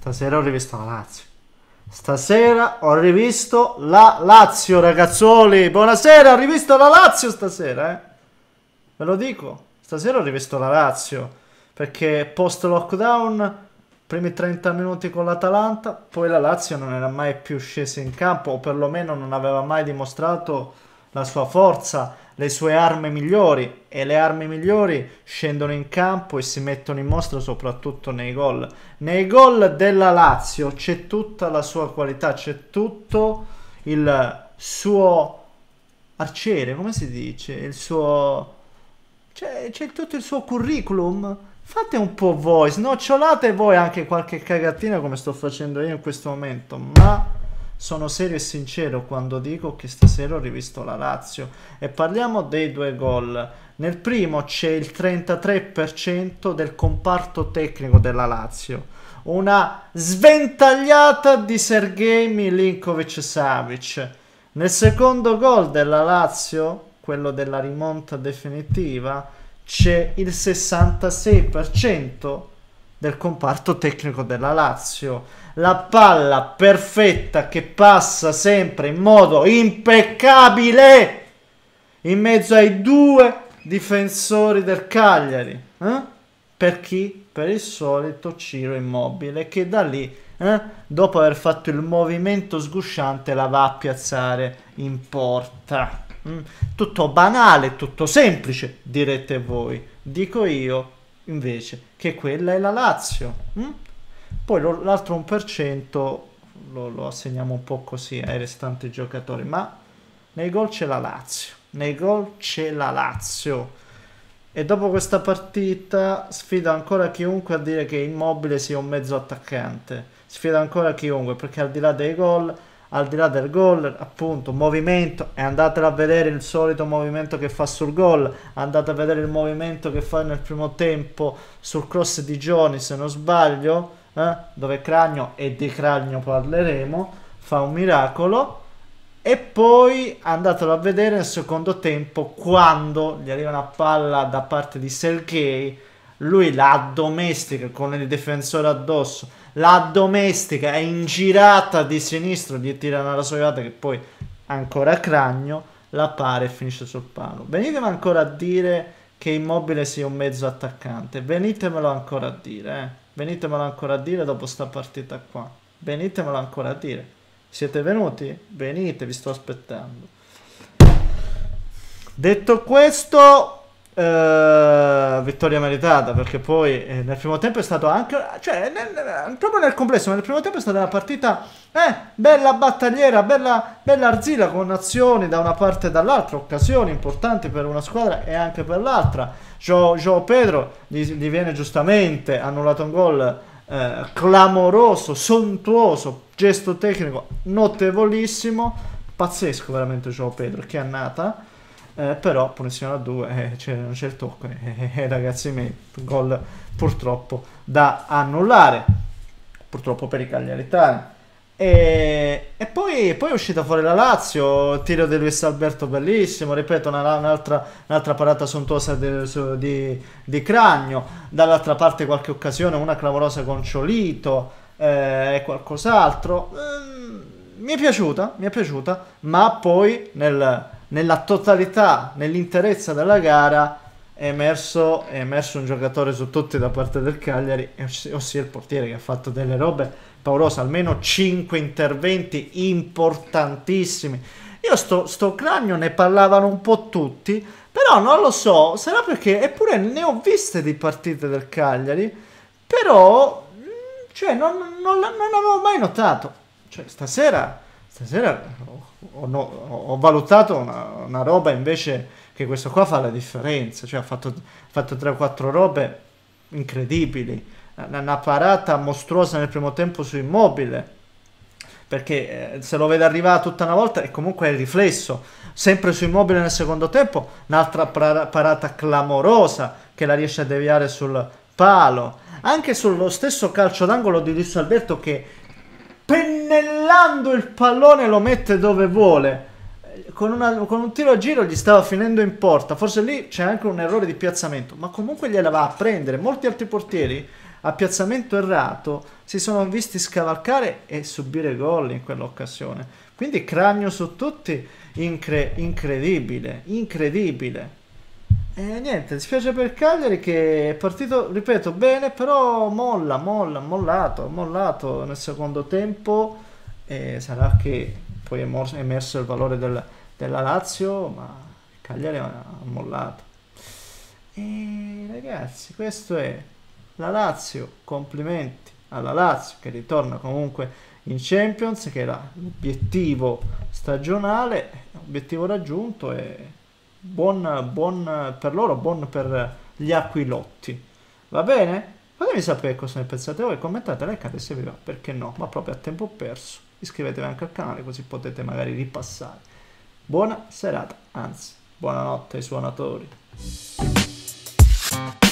Stasera ho rivisto la Lazio. Stasera ho rivisto la Lazio, ragazzuoli. Buonasera, ho rivisto la Lazio stasera, eh. Ve lo dico. Stasera ho rivisto la Lazio. Perché post lockdown primi 30 minuti con l'Atalanta, poi la Lazio non era mai più scesa in campo, o perlomeno non aveva mai dimostrato la sua forza, le sue armi migliori e le armi migliori scendono in campo e si mettono in mostra soprattutto nei gol. Nei gol della Lazio c'è tutta la sua qualità, c'è tutto il suo arciere, come si dice? Il suo... c'è, tutto il suo curriculum. Fate un po' voi, snocciolate voi anche qualche cagatina come sto facendo io in questo momento, ma sono serio e sincero quando dico che stasera ho rivisto la Lazio e parliamo dei due gol. Nel primo c'è il 33% del comparto tecnico della Lazio, una sventagliata di Sergei Milinkovic Savic. Nel secondo gol della Lazio, quello della rimonta definitiva, c'è il 66% del comparto tecnico della Lazio. La palla perfetta che passa sempre in modo impeccabile in mezzo ai due difensori del Cagliari. Eh? Per chi? Per il solito Ciro Immobile che da lì, eh, dopo aver fatto il movimento sgusciante, la va a piazzare in porta. Mm. Tutto banale, tutto semplice, direte voi. Dico io invece, che quella è la Lazio. Hm? Poi lo, l'altro 1% lo, lo assegniamo un po' così ai restanti giocatori, ma nei gol c'è la Lazio. Nei gol c'è la Lazio. E dopo questa partita sfida ancora chiunque a dire che Immobile sia un mezzo attaccante. Sfida ancora chiunque perché al di là dei gol al di là del gol, appunto, movimento, e andatelo a vedere il solito movimento che fa sul gol, andate a vedere il movimento che fa nel primo tempo sul cross di Gioni, se non sbaglio, eh, dove Cragno, e di Cragno parleremo, fa un miracolo, e poi andatelo a vedere nel secondo tempo quando gli arriva una palla da parte di Sergei, lui la domestica con il difensore addosso, la domestica è girata di sinistro, gli tira una rasoiata che poi ancora cragno, la pare e finisce sul palo. Venitemi ancora a dire che Immobile sia un mezzo attaccante, venitemelo ancora a dire, eh. venitemelo ancora a dire dopo sta partita qua, venitemelo ancora a dire. Siete venuti? Venite, vi sto aspettando. Detto questo, Uh, vittoria meritata perché poi eh, nel primo tempo è stato anche cioè nel, proprio nel complesso ma nel primo tempo è stata una partita eh, bella battagliera bella, bella arzilla con azioni da una parte e dall'altra occasioni importanti per una squadra e anche per l'altra Joao Pedro gli, gli, viene giustamente annullato un gol eh, clamoroso sontuoso gesto tecnico notevolissimo pazzesco veramente Joao Pedro che annata eh, però punizione a 2 eh, c'è, non c'è il tocco eh, eh, eh, ragazzi miei gol purtroppo da annullare purtroppo per i cagliaritani e, e poi, poi, è uscita fuori la Lazio tiro di Luis Alberto bellissimo ripeto una, un'altra, un'altra, parata sontuosa di, su, di, di Cragno dall'altra parte qualche occasione una clamorosa con Ciolito eh, e eh, qualcos'altro ehm, mi è piaciuta mi è piaciuta ma poi nel nella totalità, nell'interezza della gara è emerso, è emerso un giocatore su tutti da parte del Cagliari, ossia il portiere che ha fatto delle robe paurose, almeno 5 interventi importantissimi. Io sto, sto cranio ne parlavano un po' tutti, però non lo so, sarà perché, eppure ne ho viste di partite del Cagliari, però, mm, cioè, non, non, non avevo mai notato. Cioè, stasera Stasera ho, ho, ho valutato una, una, roba invece che questo qua fa la differenza, cioè ha fatto, fatto 3-4 robe incredibili, una, parata mostruosa nel primo tempo su Immobile, perché eh, se lo vede arrivare tutta una volta e comunque è il riflesso, sempre su Immobile nel secondo tempo, un'altra parata clamorosa che la riesce a deviare sul palo, anche sullo stesso calcio d'angolo di Luis Alberto che volando il pallone lo mette dove vuole. Con, una, con, un tiro a giro gli stava finendo in porta. Forse lì c'è anche un errore di piazzamento, ma comunque gliela va a prendere. Molti altri portieri a piazzamento errato si sono visti scavalcare e subire gol in quell'occasione. Quindi cranio su tutti, incre incredibile, incredibile. E niente, dispiace per Cagliari che è partito, ripeto, bene, però molla, molla, mollato, mollato nel secondo tempo eh, sarà che poi è emerso il valore del, della Lazio, ma Cagliari ha mollato. E ragazzi, questo è la Lazio, complimenti alla Lazio che ritorna comunque in Champions, che era l'obiettivo stagionale, obiettivo raggiunto e buon, buon per loro, buon per gli aquilotti. Va bene? Fatemi sapere cosa ne pensate voi, commentate, like se vi va, perché no, ma proprio a tempo perso iscrivetevi anche al canale così potete magari ripassare. Buona serata, anzi, buonanotte ai suonatori.